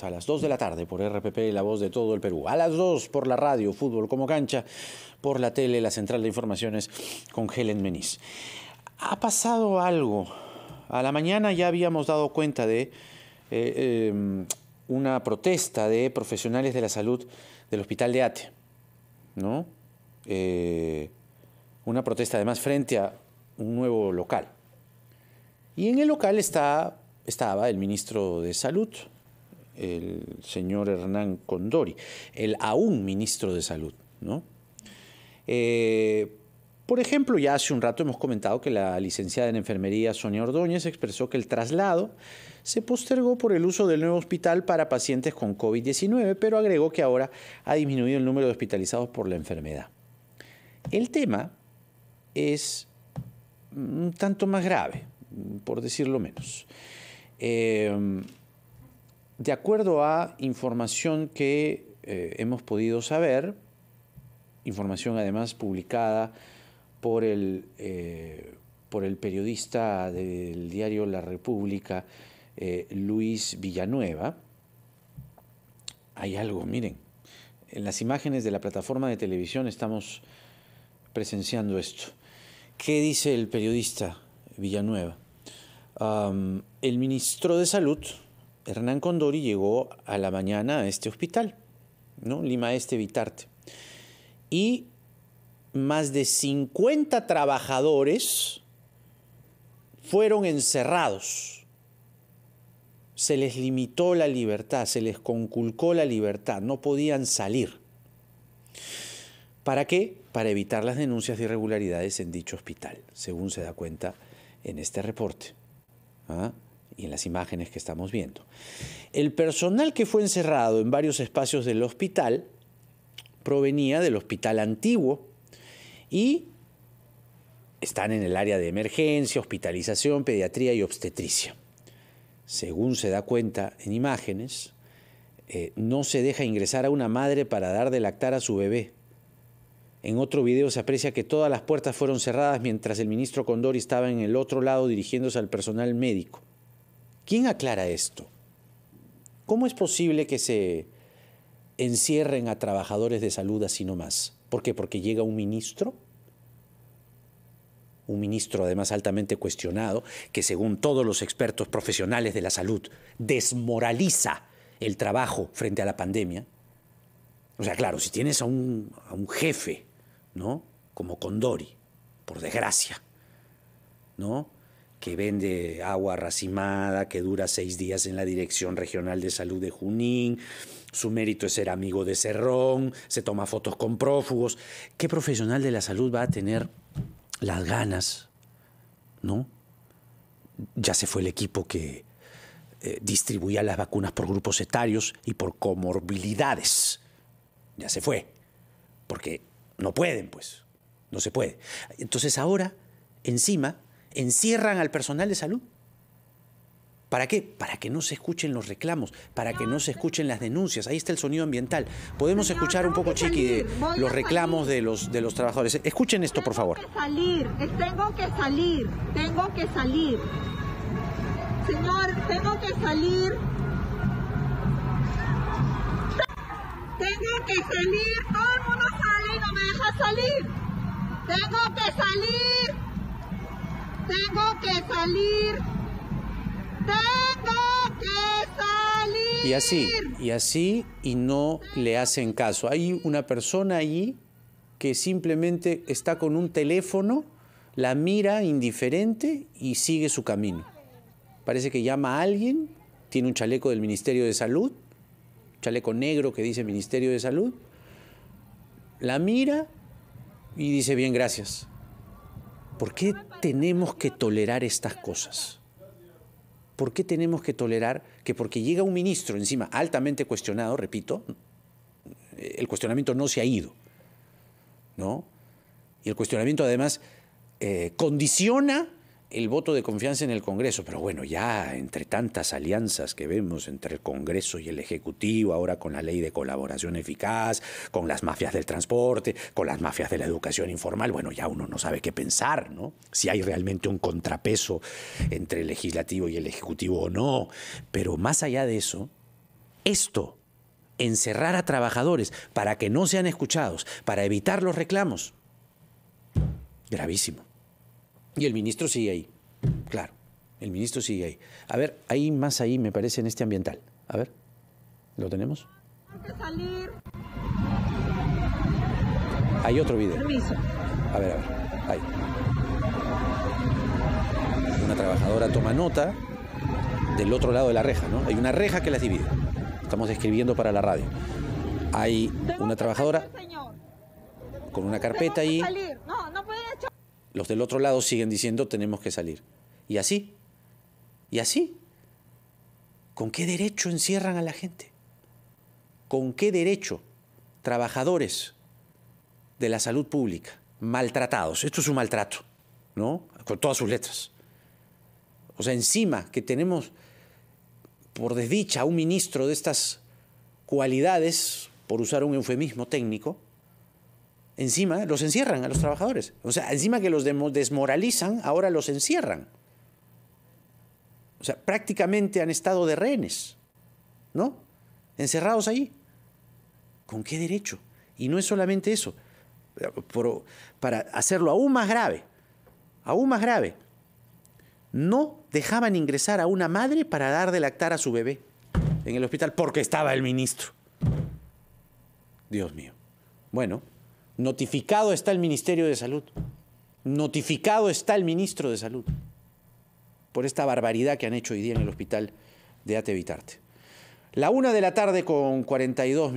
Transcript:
A las 2 de la tarde por RPP, la voz de todo el Perú. A las 2 por la radio, fútbol como cancha. Por la tele, la central de informaciones con Helen Meniz. Ha pasado algo. A la mañana ya habíamos dado cuenta de eh, em, una protesta de profesionales de la salud del hospital de Ate. Eh, una protesta además frente a un nuevo local. Y en el local está, estaba el ministro de Salud, el señor Hernán Condori, el aún ministro de Salud. ¿no? Eh, por ejemplo, ya hace un rato hemos comentado que la licenciada en enfermería Sonia Ordóñez expresó que el traslado se postergó por el uso del nuevo hospital para pacientes con COVID-19, pero agregó que ahora ha disminuido el número de hospitalizados por la enfermedad. El tema es un tanto más grave, por decirlo menos. Eh, de acuerdo a información que eh, hemos podido saber, información además publicada por el, eh, por el periodista del diario La República, eh, Luis Villanueva, hay algo, miren, en las imágenes de la plataforma de televisión estamos presenciando esto. ¿Qué dice el periodista Villanueva? el ministro de Salud, Hernán Condori llegó a la mañana a este hospital, ¿no? Lima Este Vitarte. Y más de 50 trabajadores fueron encerrados. Se les limitó la libertad, se les conculcó la libertad, no podían salir. ¿Para qué? Para evitar las denuncias de irregularidades en dicho hospital, según se da cuenta en este reporte. ¿Ah? y en las imágenes que estamos viendo. El personal que fue encerrado en varios espacios del hospital provenía del hospital antiguo y están en el área de emergencia, hospitalización, pediatría y obstetricia. Según se da cuenta en imágenes, eh, no se deja ingresar a una madre para dar de lactar a su bebé. En otro video se aprecia que todas las puertas fueron cerradas mientras el ministro Condori estaba en el otro lado dirigiéndose al personal médico. ¿Quién aclara esto? ¿Cómo es posible que se encierren a trabajadores de salud así nomás? ¿Por qué? Porque llega un ministro, un ministro además altamente cuestionado, que según todos los expertos profesionales de la salud desmoraliza el trabajo frente a la pandemia. O sea, claro, si tienes a un, a un jefe, ¿no? Como Condori, por desgracia, ¿no? que vende agua racimada, que dura seis días en la Dirección Regional de Salud de Junín, su mérito es ser amigo de Cerrón, se toma fotos con prófugos. ¿Qué profesional de la salud va a tener las ganas? ¿No? Ya se fue el equipo que eh, distribuía las vacunas por grupos etarios y por comorbilidades. Ya se fue. Porque no pueden, pues. No se puede. Entonces ahora, encima, encierran al personal de salud. ¿Para qué? Para que no se escuchen los reclamos, para que no se escuchen las denuncias. Ahí está el sonido ambiental. Podemos escuchar un poco, Chiqui, de los reclamos de los, de los trabajadores. Escuchen esto, por favor. Tengo que salir, eh, tengo que salir, tengo que salir. Señor, tengo que salir. Tengo que salir, todo el mundo sale y no me deja salir. Tengo que salir. Tengo que salir. Tengo que salir. Y así, y así, y no le hacen caso. Hay una persona allí que simplemente está con un teléfono, la mira indiferente y sigue su camino. Parece que llama a alguien, tiene un chaleco del Ministerio de Salud, chaleco negro que dice Ministerio de Salud, la mira y dice bien gracias. ¿Por qué tenemos que tolerar estas cosas? ¿Por qué tenemos que tolerar que porque llega un ministro encima altamente cuestionado, repito, el cuestionamiento no se ha ido, ¿no? Y el cuestionamiento además eh, condiciona el voto de confianza en el Congreso. Pero bueno, ya entre tantas alianzas que vemos entre el Congreso y el Ejecutivo, ahora con la ley de colaboración eficaz, con las mafias del transporte, con las mafias de la educación informal, bueno, ya uno no sabe qué pensar, ¿no? Si hay realmente un contrapeso entre el legislativo y el Ejecutivo o no. Pero más allá de eso, esto, encerrar a trabajadores para que no sean escuchados, para evitar los reclamos, gravísimo. Y el ministro sigue ahí, claro, el ministro sigue ahí. A ver, hay más ahí, me parece, en este ambiental. A ver, ¿lo tenemos? Hay otro video. Permiso. A ver, a ver, ahí. Una trabajadora toma nota del otro lado de la reja, ¿no? Hay una reja que las divide. Estamos escribiendo para la radio. Hay una trabajadora con una carpeta ahí. No, no los del otro lado siguen diciendo tenemos que salir. Y así, y así. ¿Con qué derecho encierran a la gente? ¿Con qué derecho trabajadores de la salud pública maltratados? Esto es un maltrato, ¿no? Con todas sus letras. O sea, encima que tenemos, por desdicha, un ministro de estas cualidades, por usar un eufemismo técnico, encima los encierran a los trabajadores. O sea, encima que los desmoralizan, ahora los encierran. O sea, prácticamente han estado de rehenes, ¿no? Encerrados ahí. ¿Con qué derecho? Y no es solamente eso. para hacerlo aún más grave, aún más grave, no dejaban ingresar a una madre para dar de lactar a su bebé en el hospital porque estaba el ministro. Dios mío. Bueno, Notificado está el Ministerio de Salud. Notificado está el ministro de Salud por esta barbaridad que han hecho hoy día en el hospital de Atevitarte. La una de la tarde con 42 minutos.